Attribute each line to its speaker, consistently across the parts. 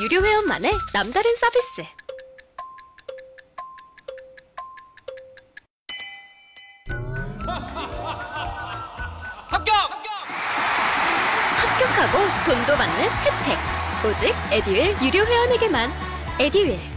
Speaker 1: 유료 회원만의 남다른 서비스. 합격! 합격하고 돈도 받는 혜택. 오직 에듀윌 유료 회원에게만. 에듀윌.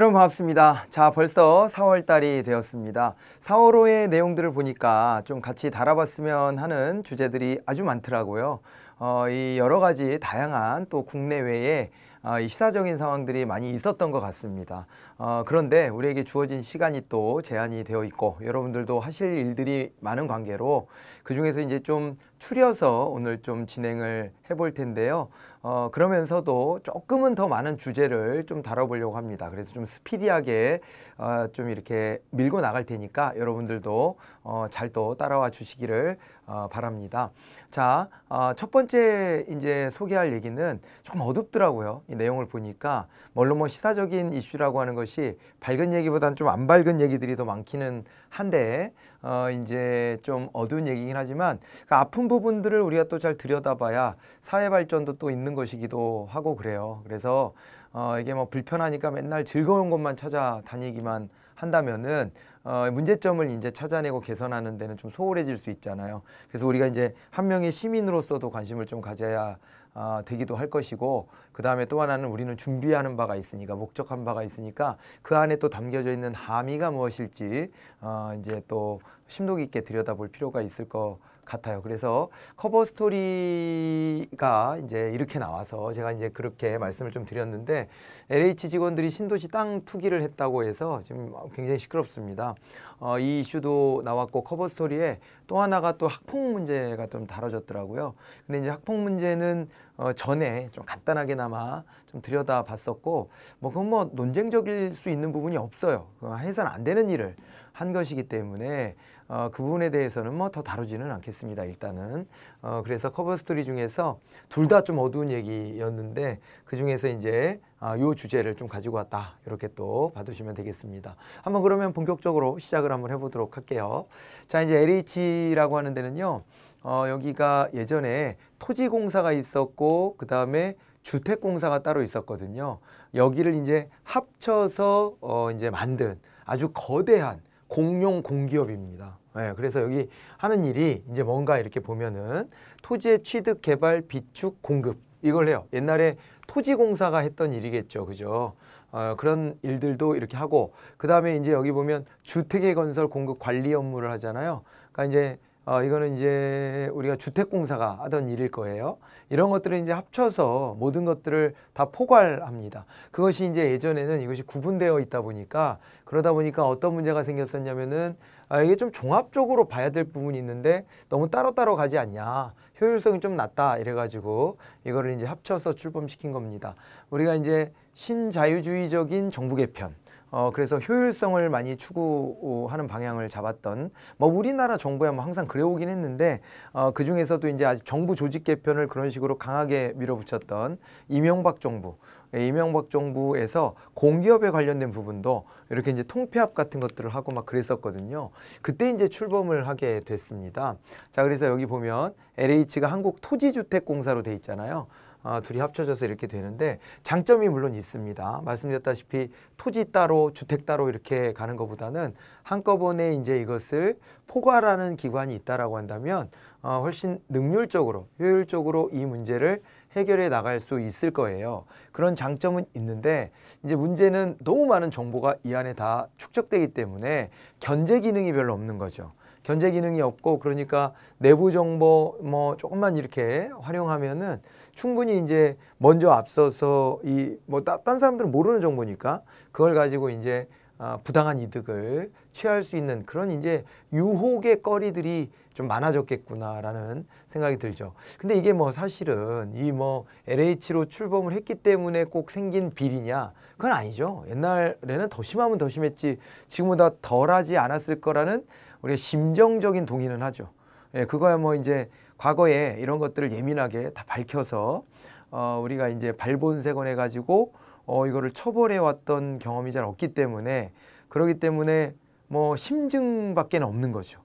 Speaker 1: 여러분 반갑습니다. 자 벌써 4월달이 되었습니다. 4월호의 내용들을 보니까 좀 같이 달아봤으면 하는 주제들이 아주 많더라고요. 어, 이 여러 가지 다양한 또 국내외에 아, 시사적인 상황들이 많이 있었던 것 같습니다. 어, 그런데 우리에게 주어진 시간이 또 제한이 되어 있고 여러분들도 하실 일들이 많은 관계로 그중에서 이제 좀 추려서 오늘 좀 진행을 해볼 텐데요. 어, 그러면서도 조금은 더 많은 주제를 좀 다뤄보려고 합니다. 그래서 좀 스피디하게 어, 좀 이렇게 밀고 나갈 테니까 여러분들도 어, 잘 또 따라와 주시기를 어, 바랍니다. 자, 어, 첫 번째 이제 소개할 얘기는 조금 어둡더라고요. 이 내용을 보니까 물론 뭐 시사적인 이슈라고 하는 것이 밝은 얘기보다는 좀 안 밝은 얘기들이 더 많기는 한데 어, 이제 좀 어두운 얘기긴 하지만 그 아픈 부분들을 우리가 또 잘 들여다봐야 사회 발전도 또 있는 것이기도 하고 그래요. 그래서 어, 이게 뭐 불편하니까 맨날 즐거운 것만 찾아다니기만 한다면은 어, 문제점을 이제 찾아내고 개선하는 데는 좀 소홀해질 수 있잖아요. 그래서 우리가 이제 한 명의 시민으로서도 관심을 좀 가져야 어, 되기도 할 것이고 그 다음에 또 하나는 우리는 준비하는 바가 있으니까 목적한 바가 있으니까 그 안에 또 담겨져 있는 함의가 무엇일지 어, 이제 또 심도 깊게 들여다볼 필요가 있을 것 같아요. 그래서 커버 스토리가 이제 이렇게 나와서 제가 이제 그렇게 말씀을 좀 드렸는데 LH 직원들이 신도시 땅 투기를 했다고 해서 지금 굉장히 시끄럽습니다. 어, 이 이슈도 나왔고 커버 스토리에 또 하나가 또 학폭 문제가 좀 다뤄졌더라고요. 근데 이제 학폭 문제는 어, 전에 좀 간단하게나마 좀 들여다봤었고 뭐 그건 뭐 논쟁적일 수 있는 부분이 없어요. 그 해서는 안 되는 일을 한 것이기 때문에 어, 그 부분에 대해서는 뭐 더 다루지는 않겠습니다. 일단은 어, 그래서 커버 스토리 중에서 둘 다 좀 어두운 얘기였는데 그 중에서 이제 이요 아, 주제를 좀 가지고 왔다 이렇게 또 봐두시면 되겠습니다. 한번 그러면 본격적으로 시작을 한번 해보도록 할게요. 자 이제 LH라고 하는 데는요. 어, 여기가 예전에 토지공사가 있었고 그 다음에 주택공사가 따로 있었거든요. 여기를 이제 합쳐서 어, 이제 만든 아주 거대한 공용 공기업입니다. 네, 그래서 여기 하는 일이 이제 뭔가 이렇게 보면은 토지의 취득, 개발, 비축, 공급 이걸 해요. 옛날에 토지공사가 했던 일이겠죠. 그죠? 어, 그런 일들도 이렇게 하고 그 다음에 이제 여기 보면 주택의 건설 공급 관리 업무를 하잖아요. 그러니까 이제 어, 이거는 이제 우리가 주택공사가 하던 일일 거예요. 이런 것들을 이제 합쳐서 모든 것들을 다 포괄합니다. 그것이 이제 예전에는 이것이 구분되어 있다 보니까 그러다 보니까 어떤 문제가 생겼었냐면은 아, 이게 좀 종합적으로 봐야 될 부분이 있는데 너무 따로따로 가지 않냐. 효율성이 좀 낮다 이래가지고 이거를 이제 합쳐서 출범시킨 겁니다. 우리가 이제 신자유주의적인 정부 개편 어, 그래서 효율성을 많이 추구하는 방향을 잡았던 뭐 우리나라 정부야 뭐 항상 그래오긴 했는데 어, 그 중에서도 이제 아직 정부 조직 개편을 그런 식으로 강하게 밀어붙였던 이명박 정부. 예, 이명박 정부에서 공기업에 관련된 부분도 이렇게 이제 통폐합 같은 것들을 하고 막 그랬었거든요. 그때 이제 출범을 하게 됐습니다. 자, 그래서 여기 보면 LH가 한국 토지주택공사로 돼 있잖아요. 어, 둘이 합쳐져서 이렇게 되는데 장점이 물론 있습니다. 말씀드렸다시피 토지 따로 주택 따로 이렇게 가는 것보다는 한꺼번에 이제 이것을 포괄하는 기관이 있다라고 한다면 어, 훨씬 능률적으로 효율적으로 이 문제를 해결해 나갈 수 있을 거예요. 그런 장점은 있는데 이제 문제는 너무 많은 정보가 이 안에 다 축적되기 때문에 견제 기능이 별로 없는 거죠. 견제 기능이 없고 그러니까 내부 정보 뭐 조금만 이렇게 활용하면은 충분히 이제 먼저 앞서서 이 뭐 딴 사람들은 모르는 정보니까 그걸 가지고 이제 아, 부당한 이득을 취할 수 있는 그런 이제 유혹의 거리들이 좀 많아졌겠구나라는 생각이 들죠. 근데 이게 뭐 사실은 이 뭐 LH로 출범을 했기 때문에 꼭 생긴 비리냐? 그건 아니죠. 옛날에는 더 심하면 더 심했지 지금보다 덜하지 않았을 거라는 우리가 심정적인 동의는 하죠. 예, 그거야 뭐 이제 과거에 이런 것들을 예민하게 다 밝혀서 어, 우리가 이제 발본색원해 가지고 어, 이거를 처벌해 왔던 경험이 잘 없기 때문에 그러기 때문에 뭐 심증밖에 없는 거죠.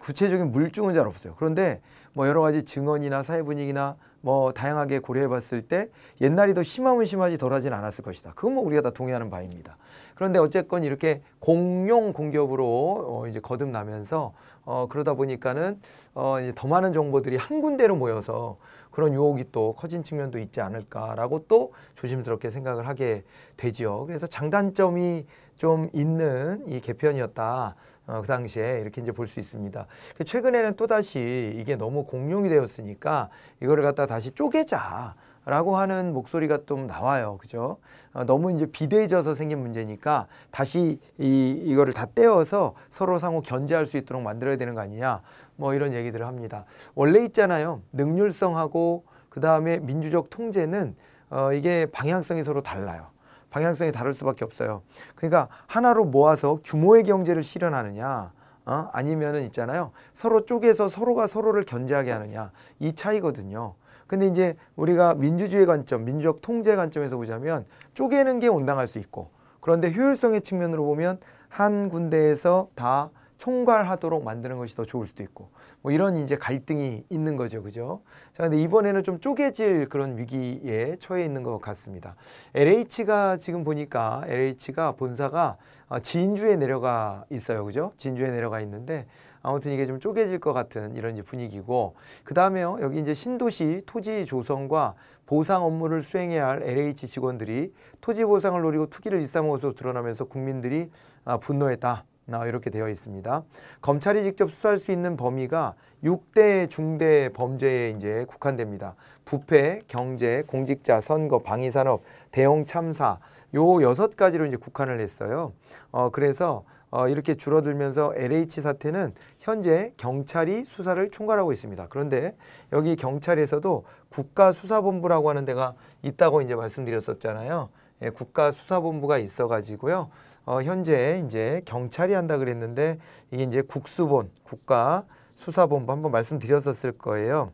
Speaker 1: 구체적인 물증은 잘 없어요. 그런데 뭐 여러 가지 증언이나 사회 분위기나 뭐 다양하게 고려해 봤을 때 옛날이 더 심하면 심하지 덜하진 않았을 것이다. 그건 뭐 우리가 다 동의하는 바입니다. 그런데 어쨌건 이렇게 공용 공기업으로 어 이제 거듭나면서 어 그러다 보니까는 어 이제 더 많은 정보들이 한 군데로 모여서 그런 유혹이 또 커진 측면도 있지 않을까라고 또 조심스럽게 생각을 하게 되지요. 그래서 장단점이 좀 있는 이 개편이었다. 어, 그 당시에 이렇게 이제 볼 수 있습니다. 그 최근에는 또다시 이게 너무 공룡이 되었으니까 이거를 갖다 다시 쪼개자. 라고 하는 목소리가 좀 나와요. 그죠? 어, 너무 이제 비대해져서 생긴 문제니까 다시 이, 이거를 다 떼어서 서로 상호 견제할 수 있도록 만들어야 되는 거 아니냐. 뭐 이런 얘기들을 합니다. 원래 있잖아요. 능률성하고 그 다음에 민주적 통제는 어, 이게 방향성이 서로 달라요. 방향성이 다를 수밖에 없어요. 그러니까 하나로 모아서 규모의 경제를 실현하느냐 어? 아니면은 있잖아요. 서로 쪼개서 서로가 서로를 견제하게 하느냐 이 차이거든요. 근데 이제 우리가 민주주의 관점, 민주적 통제 관점에서 보자면 쪼개는 게 온당할 수 있고 그런데 효율성의 측면으로 보면 한 군데에서 다 총괄하도록 만드는 것이 더 좋을 수도 있고 뭐 이런 이제 갈등이 있는 거죠. 그죠? 자, 근데 이번에는 좀 쪼개질 그런 위기에 처해 있는 것 같습니다. LH가 지금 보니까 LH가 본사가 아, 진주에 내려가 있어요. 그죠? 진주에 내려가 있는데 아무튼 이게 좀 쪼개질 것 같은 이런 이제 분위기고 그 다음에요 여기 이제 신도시 토지 조성과 보상 업무를 수행해야 할 LH 직원들이 토지 보상을 노리고 투기를 일삼은 것으로 드러나면서 국민들이 아, 분노했다. 아, 이렇게 되어 있습니다. 검찰이 직접 수사할 수 있는 범위가 6대 중대 범죄에 이제 국한됩니다. 부패, 경제, 공직자, 선거, 방위산업, 대형 참사 요 여섯 가지로 이제 국한을 했어요. 어, 그래서 어, 이렇게 줄어들면서 LH 사태는 현재 경찰이 수사를 총괄하고 있습니다. 그런데 여기 경찰에서도 국가수사본부라고 하는 데가 있다고 이제 말씀드렸었잖아요. 예, 국가수사본부가 있어가지고요. 어, 현재 이제 경찰이 한다 그랬는데 이게 이제 국수본, 국가수사본부 한번 말씀드렸었을 거예요.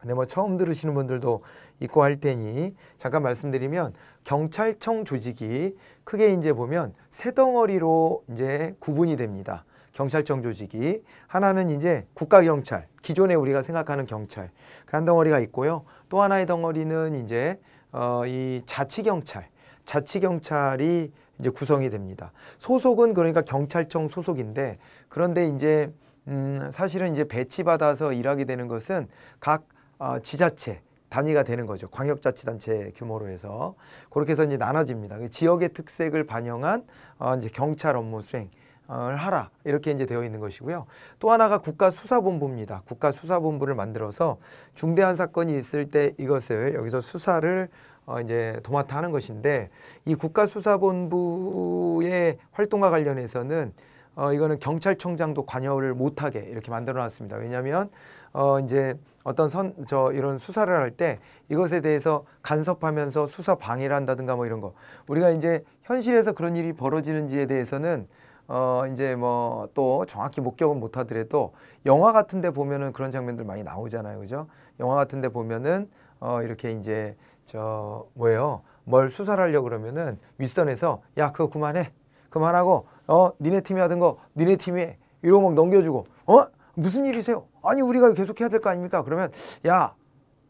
Speaker 1: 근데 뭐 처음 들으시는 분들도 있고 할 테니 잠깐 말씀드리면 경찰청 조직이 크게 이제 보면 세 덩어리로 이제 구분이 됩니다. 경찰청 조직이 하나는 이제 국가경찰 기존에 우리가 생각하는 경찰 그 한 덩어리가 있고요 또 하나의 덩어리는 이제 어, 이 자치경찰 자치경찰이 이제 구성이 됩니다 소속은 그러니까 경찰청 소속인데 그런데 이제 음, 사실은 이제 배치받아서 일하게 되는 것은 각 어, 지자체 단위가 되는 거죠. 광역자치단체 규모로 해서 그렇게 해서 이제 나눠집니다. 그 지역의 특색을 반영한 어, 이제 경찰 업무 수행 하라 이렇게 이제 되어 있는 것이고요. 또 하나가 국가수사본부입니다. 국가수사본부를 만들어서 중대한 사건이 있을 때 이것을 여기서 수사를 어 이제 도맡아 하는 것인데 이 국가수사본부의 활동과 관련해서는 어 이거는 경찰청장도 관여를 못하게 이렇게 만들어 놨습니다. 왜냐하면 어 이제 어떤 선 저 이런 수사를 할 때 이것에 대해서 간섭하면서 수사 방해를 한다든가 뭐 이런 거 우리가 이제 현실에서 그런 일이 벌어지는지에 대해서는 어 이제 뭐 또 정확히 목격은 못 하더라도 영화 같은 데 보면은 그런 장면들 많이 나오잖아요. 그죠? 영화 같은 데 보면은 어 이렇게 이제 저 뭐예요? 뭘 수사를 하려고 그러면은 윗선에서 야, 그거 그만해. 그만하고 어 니네 팀이 하던 거 니네 팀이 이러고 막 넘겨주고 어? 무슨 일이세요? 아니 우리가 계속 해야 될 거 아닙니까? 그러면 야,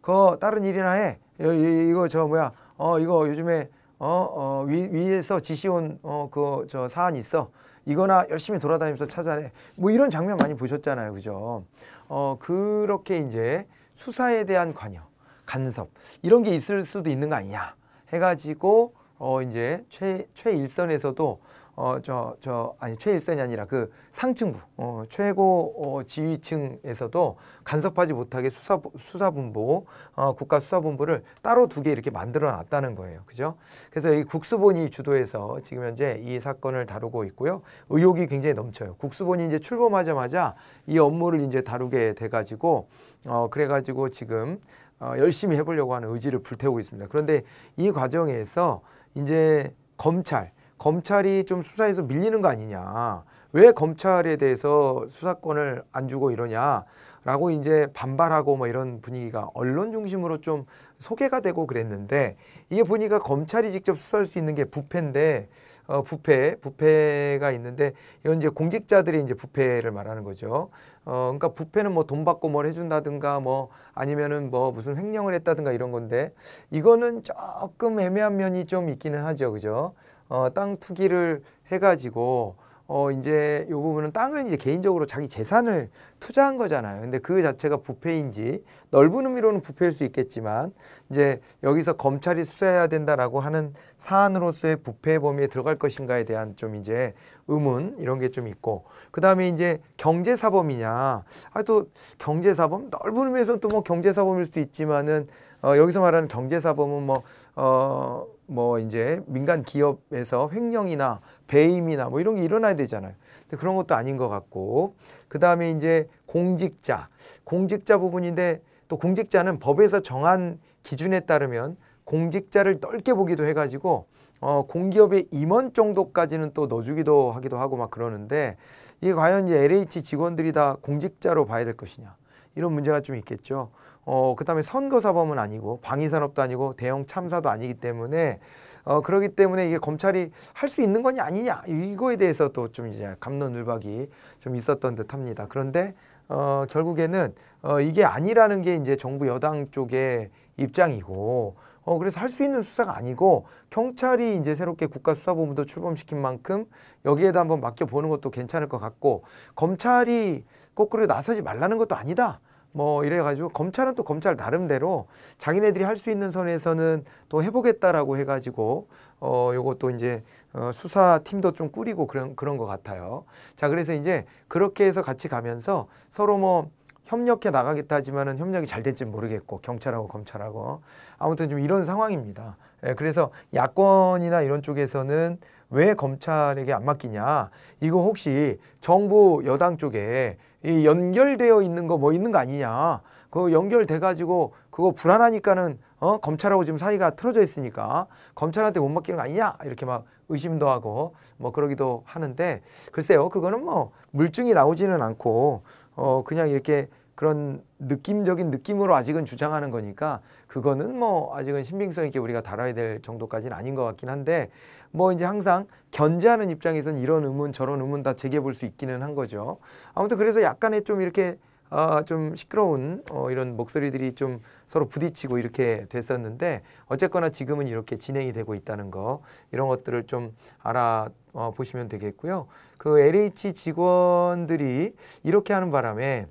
Speaker 1: 그 다른 일이나 해. 이거 저 뭐야? 어 이거 요즘에 어, 어 위, 위에서 지시온 어 그 저 사안 있어. 이거나 열심히 돌아다니면서 찾아내. 뭐 이런 장면 많이 보셨잖아요. 그죠? 어, 그렇게 이제 수사에 대한 관여, 간섭 이런 게 있을 수도 있는 거 아니냐 해가지고 어, 이제 최, 최일선에서도 어저저 아니 최일선이 아니라 그 상층부 어, 최고 어, 지휘층에서도 간섭하지 못하게 수사 수사본부 어, 국가 수사본부를 따로 두 개 이렇게 만들어놨다는 거예요. 그죠? 그래서 이 국수본이 주도해서 지금 현재 이 사건을 다루고 있고요. 의혹이 굉장히 넘쳐요. 국수본이 이제 출범하자마자 이 업무를 이제 다루게 돼가지고 어 그래가지고 지금 어, 열심히 해보려고 하는 의지를 불태우고 있습니다. 그런데 이 과정에서 이제 검찰 검찰이 좀 수사에서 밀리는 거 아니냐. 왜 검찰에 대해서 수사권을 안 주고 이러냐라고 이제 반발하고 뭐 이런 분위기가 언론 중심으로 좀 소개가 되고 그랬는데 이게 보니까 검찰이 직접 수사할 수 있는 게 부패인데 어, 부패, 부패가 있는데 이건 이제 공직자들이 이제 부패를 말하는 거죠. 어, 그러니까 부패는 뭐 돈 받고 뭘 해준다든가 뭐 아니면은 뭐 무슨 횡령을 했다든가 이런 건데 이거는 조금 애매한 면이 좀 있기는 하죠, 그죠? 어, 땅 투기를 해가지고 어, 이제 요 부분은 땅을 이제 개인적으로 자기 재산을 투자한 거잖아요. 근데 그 자체가 부패인지 넓은 의미로는 부패일 수 있겠지만 이제 여기서 검찰이 수사해야 된다라고 하는 사안으로서의 부패 범위에 들어갈 것인가에 대한 좀 이제 의문 이런 게 좀 있고 그다음에 이제 경제사범이냐 아 또 경제사범 넓은 의미에서는 또 뭐 경제사범일 수도 있지만은 어, 여기서 말하는 경제사범은 뭐 어, 뭐 이제 민간 기업에서 횡령이나 배임이나 뭐 이런 게 일어나야 되잖아요. 근데 그런 것도 아닌 것 같고 그 다음에 이제 공직자 공직자 부분인데 또 공직자는 법에서 정한 기준에 따르면 공직자를 넓게 보기도 해가지고 어, 공기업의 임원 정도까지는 또 넣어주기도 하기도 하고 막 그러는데 이게 과연 이제 LH 직원들이 다 공직자로 봐야 될 것이냐 이런 문제가 좀 있겠죠. 어, 그 다음에 선거사범은 아니고 방위산업도 아니고 대형 참사도 아니기 때문에 어, 그러기 때문에 이게 검찰이 할 수 있는 거냐 아니냐 이거에 대해서 또 좀 이제 감론을박이 좀 있었던 듯 합니다. 그런데 어, 결국에는 어, 이게 아니라는 게 이제 정부 여당 쪽의 입장이고 어, 그래서 할 수 있는 수사가 아니고 경찰이 이제 새롭게 국가수사본부도 출범시킨 만큼 여기에다 한번 맡겨보는 것도 괜찮을 것 같고 검찰이 거꾸로 나서지 말라는 것도 아니다. 뭐 이래가지고 검찰은 또 검찰 나름대로 자기네들이 할 수 있는 선에서는 또 해보겠다라고 해가지고 어 요것도 이제 어, 수사팀도 좀 꾸리고 그런 그런 것 같아요. 자 그래서 이제 그렇게 해서 같이 가면서 서로 뭐 협력해 나가겠다 하지만은 협력이 잘 될지 모르겠고 경찰하고 검찰하고 아무튼 좀 이런 상황입니다. 예, 그래서 야권이나 이런 쪽에서는 왜 검찰에게 안 맡기냐 이거 혹시 정부 여당 쪽에 이 연결되어 있는 거 뭐 있는 거 아니냐. 그 연결돼 가지고 그거 불안하니까는 어? 검찰하고 지금 사이가 틀어져 있으니까 검찰한테 못 맡기는 거 아니냐 이렇게 막 의심도 하고 뭐 그러기도 하는데 글쎄요 그거는 뭐 물증이 나오지는 않고 어 그냥 이렇게 그런 느낌적인 느낌으로 아직은 주장하는 거니까 그거는 뭐 아직은 신빙성 있게 우리가 다뤄야 될 정도까지는 아닌 것 같긴 한데 뭐 이제 항상 견제하는 입장에선 이런 의문 저런 의문 다 제기해 볼 수 있기는 한 거죠. 아무튼 그래서 약간의 좀 이렇게 어, 좀 시끄러운 어, 이런 목소리들이 좀 서로 부딪히고 이렇게 됐었는데 어쨌거나 지금은 이렇게 진행이 되고 있다는 거 이런 것들을 좀 알아보시면 되겠고요. 그 LH 직원들이 이렇게 하는 바람에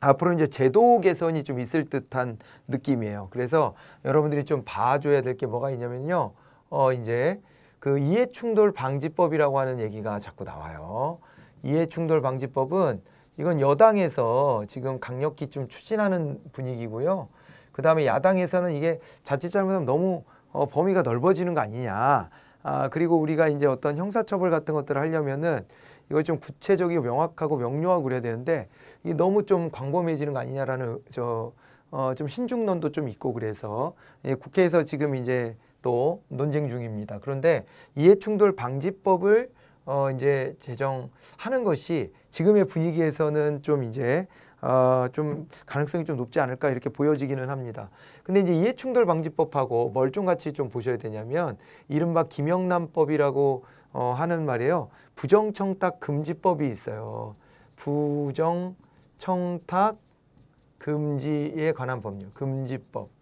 Speaker 1: 앞으로 이제 제도 개선이 좀 있을 듯한 느낌이에요. 그래서 여러분들이 좀 봐줘야 될 게 뭐가 있냐면요. 어, 이제 그 이해충돌 방지법이라고 하는 얘기가 자꾸 나와요. 이해충돌 방지법은 이건 여당에서 지금 강력히 좀 추진하는 분위기고요. 그 다음에 야당에서는 이게 자칫 잘못하면 너무 어, 범위가 넓어지는 거 아니냐. 아, 그리고 우리가 이제 어떤 형사처벌 같은 것들을 하려면은 이걸 좀 구체적이고 명확하고 명료하고 그래야 되는데 이게 너무 좀 광범해지는 위거 아니냐라는 저, 어, 좀 신중론도 좀 있고 그래서 예, 국회에서 지금 이제 또 논쟁 중입니다. 그런데 이해충돌 방지법을 어 이제 제정하는 것이 지금의 분위기에서는 좀 이제 어좀 가능성이 좀 높지 않을까 이렇게 보여지기는 합니다. 근데 이제 이해충돌 방지법하고 뭘 좀 같이 좀 보셔야 되냐면 이른바 김영란법이라고 어 하는 말이에요. 부정청탁 금지법이 있어요. 부정청탁 금지에 관한 법률, 금지법.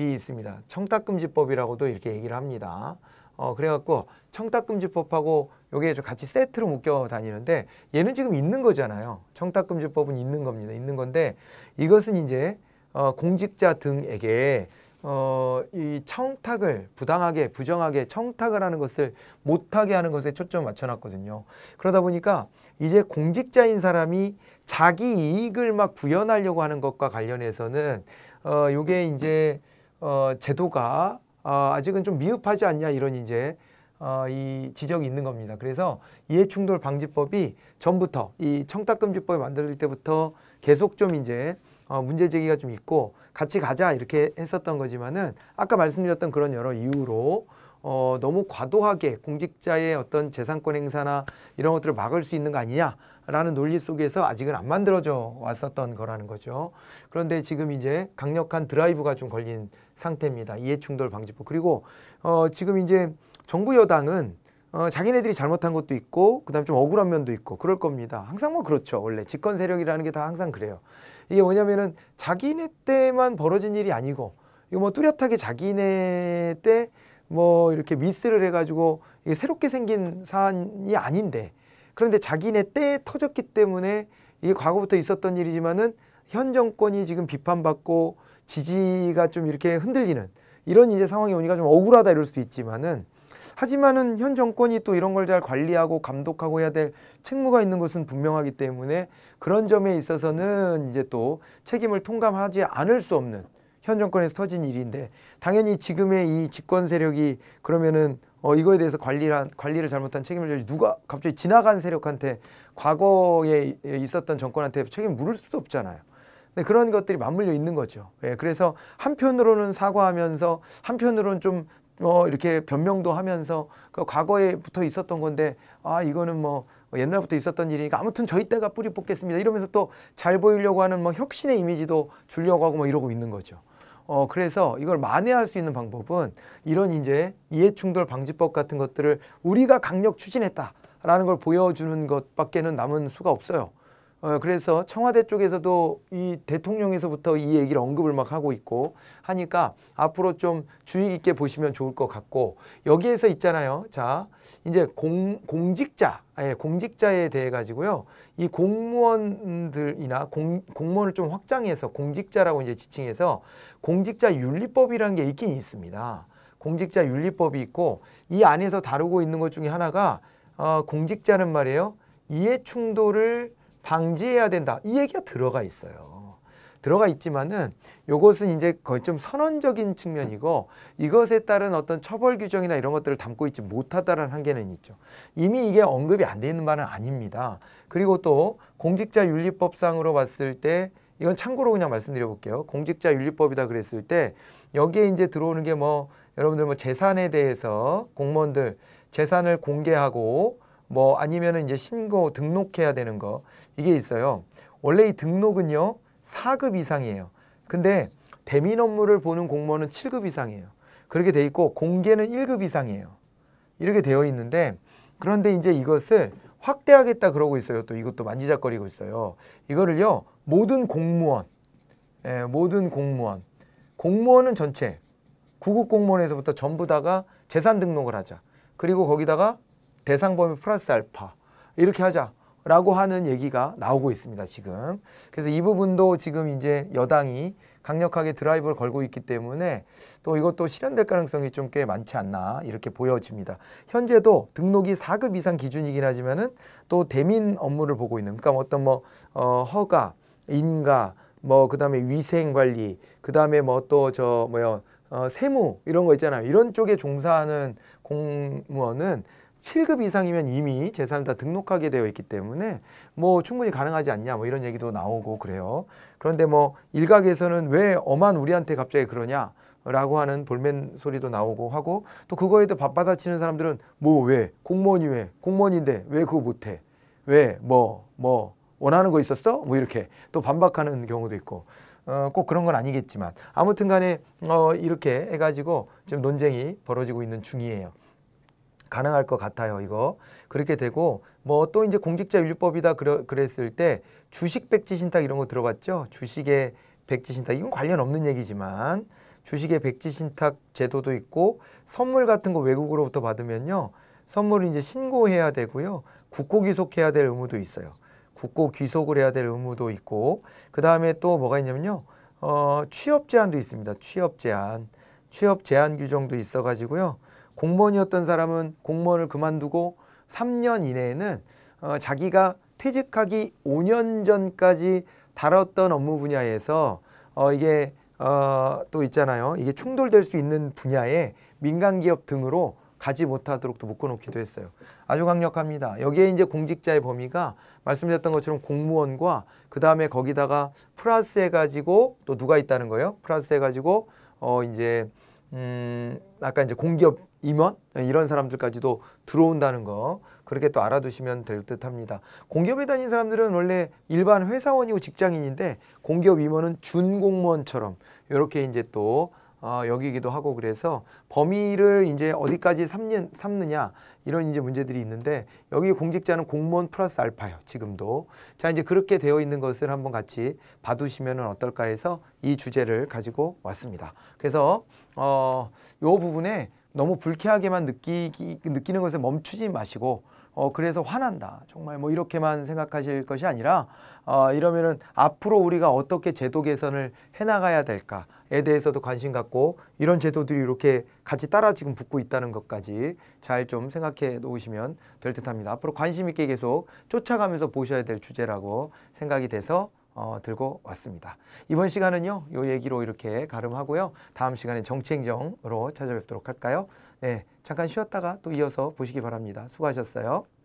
Speaker 1: 있습니다. 청탁금지법이라고도 이렇게 얘기를 합니다. 어, 그래갖고 청탁금지법하고 요게 같이 세트로 묶여 다니는데 얘는 지금 있는 거잖아요. 청탁금지법은 있는 겁니다. 있는 건데 이것은 이제 어, 공직자 등에게 어, 이 청탁을 부당하게 부정하게 청탁을 하는 것을 못하게 하는 것에 초점을 맞춰놨거든요. 그러다 보니까 이제 공직자인 사람이 자기 이익을 막 구현하려고 하는 것과 관련해서는 어, 요게 이제 어, 제도가 어, 아직은 좀 미흡하지 않냐 이런 이제 어, 이 지적이 있는 겁니다. 그래서 이해충돌 방지법이 전부터 이 청탁금지법이 만들어질 때부터 계속 좀 이제 어, 문제 제기가 좀 있고 같이 가자 이렇게 했었던 거지만은 아까 말씀드렸던 그런 여러 이유로 어, 너무 과도하게 공직자의 어떤 재산권 행사나 이런 것들을 막을 수 있는 거 아니냐라는 논리 속에서 아직은 안 만들어져 왔었던 거라는 거죠. 그런데 지금 이제 강력한 드라이브가 좀 걸린 상태입니다. 이해충돌 방지법. 그리고 어, 지금 이제 정부 여당은 어, 자기네들이 잘못한 것도 있고 그다음에 좀 억울한 면도 있고 그럴 겁니다. 항상 뭐 그렇죠. 원래 집권 세력이라는 게 다 항상 그래요. 이게 뭐냐면은 자기네 때만 벌어진 일이 아니고 이거 뭐 뚜렷하게 자기네 때 뭐 이렇게 미스를 해가지고 이게 새롭게 생긴 사안이 아닌데 그런데 자기네 때 터졌기 때문에 이게 과거부터 있었던 일이지만은 현 정권이 지금 비판받고 지지가 좀 이렇게 흔들리는 이런 이제 상황이 오니까 좀 억울하다 이럴 수도 있지만은 하지만은 현 정권이 또 이런 걸 잘 관리하고 감독하고 해야 될 책무가 있는 것은 분명하기 때문에 그런 점에 있어서는 이제 또 책임을 통감하지 않을 수 없는 현 정권에서 터진 일인데 당연히 지금의 이 집권 세력이 그러면은 어 이거에 대해서 관리란 관리를 잘못한 책임을 져야지 누가 갑자기 지나간 세력한테 과거에 있었던 정권한테 책임 을 물을 수도 없잖아요. 네, 그런 것들이 맞물려 있는 거죠. 예, 그래서 한편으로는 사과하면서 한편으로는 좀 어, 이렇게 변명도 하면서 그 과거에부터 있었던 건데 아 이거는 뭐 옛날부터 있었던 일이니까 아무튼 저희 때가 뿌리 뽑겠습니다 이러면서 또 잘 보이려고 하는 뭐 혁신의 이미지도 주려고 하고 뭐 이러고 있는 거죠. 어 그래서 이걸 만회할 수 있는 방법은 이런 이제 이해충돌 방지법 같은 것들을 우리가 강력 추진했다라는 걸 보여주는 것밖에는 남은 수가 없어요. 어, 그래서 청와대 쪽에서도 이 대통령에서부터 이 얘기를 언급을 막 하고 있고 하니까 앞으로 좀 주의 깊게 보시면 좋을 것 같고 여기에서 있잖아요. 자, 이제 공, 공직자, 아, 예, 공직자에 대해 가지고요. 이 공무원들이나 공, 공무원을 좀 확장해서 공직자라고 이제 지칭해서 공직자 윤리법이라는 게 있긴 있습니다. 공직자 윤리법이 있고 이 안에서 다루고 있는 것 중에 하나가 어, 공직자는 말이에요. 이해 충돌을 방지해야 된다. 이 얘기가 들어가 있어요. 들어가 있지만은 이것은 이제 거의 좀 선언적인 측면이고 이것에 따른 어떤 처벌 규정이나 이런 것들을 담고 있지 못하다는 한계는 있죠. 이미 이게 언급이 안 돼 있는 바는 아닙니다. 그리고 또 공직자 윤리법상으로 봤을 때 이건 참고로 그냥 말씀드려 볼게요. 공직자 윤리법이다 그랬을 때 여기에 이제 들어오는 게 뭐 여러분들 뭐 재산에 대해서 공무원들 재산을 공개하고 뭐 아니면은 이제 신고 등록해야 되는 거 이게 있어요. 원래 이 등록은요 4급 이상이에요. 근데 대민 업무를 보는 공무원은 7급 이상이에요. 그렇게 돼 있고 공개는 1급 이상이에요. 이렇게 되어 있는데 그런데 이제 이것을 확대하겠다 그러고 있어요. 또 이것도 만지작거리고 있어요. 이거를요 모든 공무원, 예, 모든 공무원, 공무원은 전체 구급 공무원에서부터 전부 다가 재산 등록을 하자. 그리고 거기다가 대상 범위 플러스 알파 이렇게 하자라고 하는 얘기가 나오고 있습니다. 지금 그래서 이 부분도 지금 이제 여당이 강력하게 드라이브를 걸고 있기 때문에 또 이것도 실현될 가능성이 좀 꽤 많지 않나 이렇게 보여집니다. 현재도 등록이 4급 이상 기준이긴 하지만은 또 대민 업무를 보고 있는 그러니까 뭐 어떤 뭐 어, 허가, 인가, 뭐 그다음에 위생 관리, 그다음에 뭐 또 저 뭐야 어, 세무 이런 거 있잖아요. 이런 쪽에 종사하는 공무원은 7급 이상이면 이미 재산을 다 등록하게 되어 있기 때문에 뭐 충분히 가능하지 않냐 뭐 이런 얘기도 나오고 그래요. 그런데 뭐 일각에서는 왜 엄한 우리한테 갑자기 그러냐 라고 하는 볼멘 소리도 나오고 하고 또 그거에도 밥받아치는 사람들은 뭐 왜 공무원이 왜 공무원인데 왜 그거 못해 왜 뭐뭐 뭐 원하는 거 있었어 뭐 이렇게 또 반박하는 경우도 있고 어, 꼭 그런 건 아니겠지만 아무튼 간에 어, 이렇게 해가지고 지금 논쟁이 벌어지고 있는 중이에요. 가능할 것 같아요. 이거 그렇게 되고 뭐 또 이제 공직자 윤리법이다 그러, 그랬을 때 주식 백지 신탁 이런 거 들어봤죠? 주식의 백지 신탁 이건 관련 없는 얘기지만 주식의 백지 신탁 제도도 있고 선물 같은 거 외국으로부터 받으면요 선물은 이제 신고해야 되고요 국고 귀속해야 될 의무도 있어요. 국고 귀속을 해야 될 의무도 있고 그 다음에 또 뭐가 있냐면요 어, 취업 제한도 있습니다. 취업 제한 취업 제한 규정도 있어가지고요. 공무원이었던 사람은 공무원을 그만두고 3년 이내에는 어, 자기가 퇴직하기 5년 전까지 다뤘던 업무 분야에서 어, 이게 어, 또 있잖아요. 이게 충돌될 수 있는 분야에 민간 기업 등으로 가지 못하도록 또 묶어놓기도 했어요. 아주 강력합니다. 여기에 이제 공직자의 범위가 말씀드렸던 것처럼 공무원과 그 다음에 거기다가 플러스 해가지고 또 누가 있다는 거예요? 플러스 해가지고 어 이제 음, 아까 이제 공기업 임원 이런 사람들까지도 들어온다는 거 그렇게 또 알아두시면 될 듯합니다. 공기업에 다니는 사람들은 원래 일반 회사원이고 직장인인데 공기업 임원은 준공무원처럼 이렇게 이제 또 어, 여기기도 하고 그래서 범위를 이제 어디까지 삼는, 삼느냐 이런 이제 문제들이 있는데 여기 공직자는 공무원 플러스 알파요 지금도 자 이제 그렇게 되어 있는 것을 한번 같이 봐두시면 어떨까 해서 이 주제를 가지고 왔습니다. 그래서 어, 요 부분에 너무 불쾌하게만 느끼기, 느끼는 것에 멈추지 마시고 어, 그래서 화난다. 정말 뭐 이렇게만 생각하실 것이 아니라 어, 이러면은 앞으로 우리가 어떻게 제도 개선을 해나가야 될까에 대해서도 관심 갖고 이런 제도들이 이렇게 같이 따라 지금 붙고 있다는 것까지 잘 좀 생각해 놓으시면 될 듯합니다. 앞으로 관심 있게 계속 쫓아가면서 보셔야 될 주제라고 생각이 돼서 어, 들고 왔습니다. 이번 시간은요. 요 얘기로 이렇게 가름하고요. 다음 시간에 정치행정으로 찾아뵙도록 할까요? 네, 잠깐 쉬었다가 또 이어서 보시기 바랍니다. 수고하셨어요.